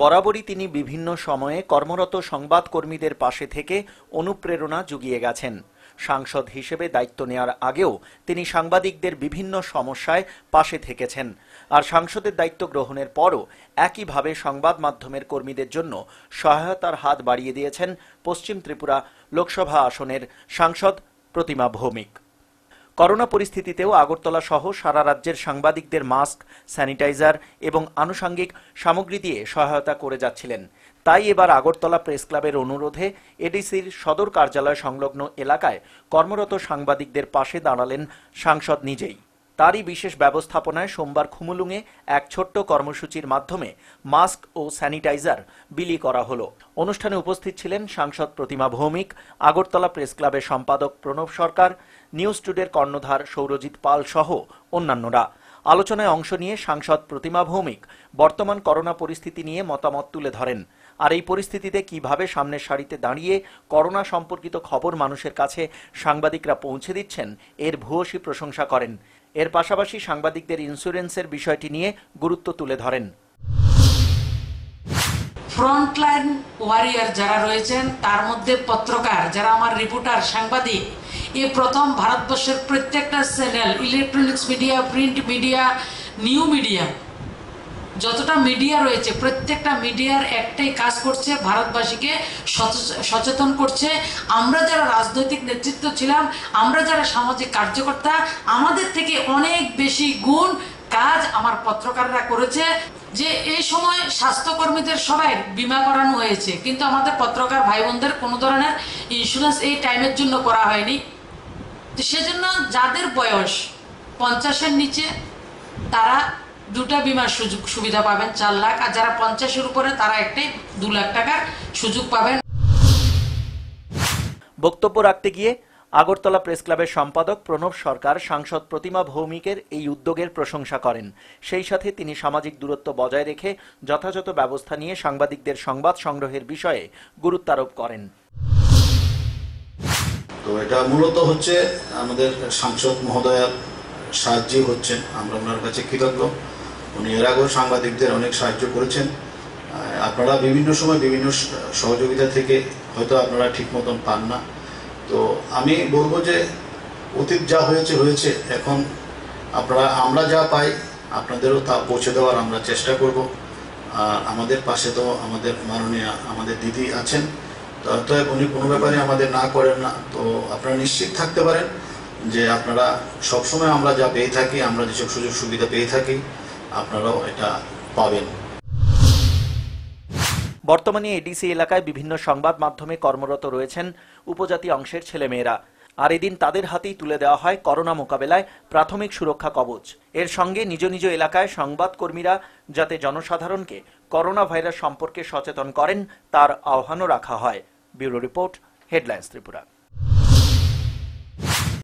বরাবরই তিনি বিভিন্ন সময়ে কর্মরত সংবাদকর্মীদের পাশে থেকে অনুপ্রেরণা জুগিয়ে গেছেন সাংসদ হিসেবে দায়িত্ব নেওয়ার আগেও তিনি সাংবাদিকদের বিভিন্ন সমস্যায় পাশে থেকেছেন আর সাংসদের দায়িত্ব গ্রহণের পরও একইভাবে সংবাদ মাধ্যমের কর্মীদের জন্য সহায়তার হাত বাড়িয়ে দিয়েছেন পশ্চিম ত্রিপুরা লোকসভা আসনের সাংসদ প্রতিমা ভৌমিক করোনা পরিস্থিতিতেও আগরতলা সহ সারা রাজ্যের সাংবাদিকদের মাস্ক স্যানিটাইজার এবং আনুষঙ্গিক সামগ্রী দিয়ে সহায়তা করে যাচ্ছিলেন তাই এবার আগরতলা প্রেস ক্লাবের অনুরোধে এডিসির সদর কার্যালয় সংলগ্ন এলাকায় কর্মরত সাংবাদিকদের পাশে দাঁড়ালেন সাংসদ নিজেই তারই বিশেষ ব্যবস্থাপনায় সোমবার খুমুলুঙে এক ছোট্ট কর্মসূচির মাধ্যমে মাস্ক ও স্যানিটাইজার বিলি করা হলো অনুষ্ঠানে উপস্থিত ছিলেন সাংসদ প্রতিমা ভৌমিক আগরতলা প্রেস ক্লাবের সম্পাদক প্রণব সরকার নিউজ টুডের কর্ণধার সৌরজিৎ পাল সহ অন্যান্যরা আলোচনায় অংশ নিয়ে সাংসদ প্রতিমা ভৌমিক বর্তমান করোনা পরিস্থিতি নিয়ে মতামত তুলে ধরেন আর এই পরিস্থিতিতে কিভাবে সামনের সারিতে দাঁড়িয়ে করোনা সম্পর্কিত খবর মানুষের কাছে সাংবাদিকরা পৌঁছে দিচ্ছেন এর ভূয়সী প্রশংসা করেন এর পাশাপাশি সাংবাদিকদের ইন্স্যুরেন্সের বিষয়টি নিয়ে গুরুত্ব তুলে ধরেন ফ্রন্টলাইন ওয়ারিয়ার যারা রয়েছেন তার মধ্যে পত্রকার যারা আমার রিপোর্টার সাংবাদিক এ প্রথম ভারতবর্ষের প্রত্যেকটা channel electronics media print media new media যতটা মিডিয়া রয়েছে প্রত্যেকটা মিডিয়ার একটাই কাজ করছে ভারতবাসীকে সচেতন করছে আমরা যারা রাজনৈতিক নেতৃত্ব ছিলাম আমরা যারা সামাজিক কার্যকর্তা আমাদের থেকে অনেক বেশি গুণ কাজ আমার পত্রকাররা করেছে যে এই সময় স্বাস্থ্যকর্মীদের সবাই বিমা করানো হয়েছে কিন্তু আমাদের পত্রকার ভাই বোনদের কোনো ধরনের ইন্স্যুরেন্স এই টাইমের জন্য করা হয়নি তো সেজন্য যাদের বয়স পঞ্চাশের নিচে তারা দুটা বিমার সুযোগ সুবিধা পাবেন চার লাখ আর যারা পঞ্চাশের উপরে তারা একটি দু লাখ টাকার সুযোগ পাবেন বক্তব্য রাখতে গিয়ে আগরতলা প্রেস ক্লাবের সম্পাদক প্রণব সরকার সাংসদ প্রতিমা ভৌমিকের এই উদ্যোগের প্রশংসা করেন সেই সাথে তিনি সামাজিক দূরত্ব বজায় রেখে যথাযথ ব্যবস্থা নিয়ে সাংবাদিকদের সংবাদ সংগ্রহের বিষয়ে গুরুত্বারোপ করেন তো এটা মূলত হচ্ছে আমাদের সাংসদ মহোদয়ের সাহায্যই হচ্ছে আমরা ওনার কাছে কৃতজ্ঞ উনি এর আগেও সাংবাদিকদের অনেক সাহায্য করেছেন আপনারা বিভিন্ন সময় বিভিন্ন সহযোগিতা থেকে হয়তো আপনারা ঠিক মতন পান না তো আমি বলবো যে অতীত যা হয়েছে হয়েছে এখন আপনারা আমরা যা পাই আপনাদেরও তা পৌঁছে দেওয়ার আমরা চেষ্টা করব আমাদের পাশে তো আমাদের মাননীয় আমাদের দিদি আছেন অতএব উনি কোনো ব্যাপারে আমাদের না করেন না তো আপনারা নিশ্চিত থাকতে পারেন যে আপনারা সবসময় আমরা যা পেয়ে থাকি আমরা যেসব সুযোগ সুবিধা পেয়ে থাকি আপনারাও এটা পাবেন বর্তমানে এডিসি এলাকায় বিভিন্ন সংবাদ মাধ্যমে কর্মরত রয়েছেন উপজাতি অংশের ছেলেমেয়েরা আর এদিন তাদের হাতেই তুলে দেওয়া হয় করোনা মোকাবেলায় প্রাথমিক সুরক্ষা কবচ এর সঙ্গে নিজ নিজ এলাকায় সংবাদকর্মীরা যাতে জনসাধারণকে করোনা ভাইরাস সম্পর্কে সচেতন করেন তার আহ্বানও রাখা হয় ব্যুরো রিপোর্ট হেডলাইন্স ত্রিপুরা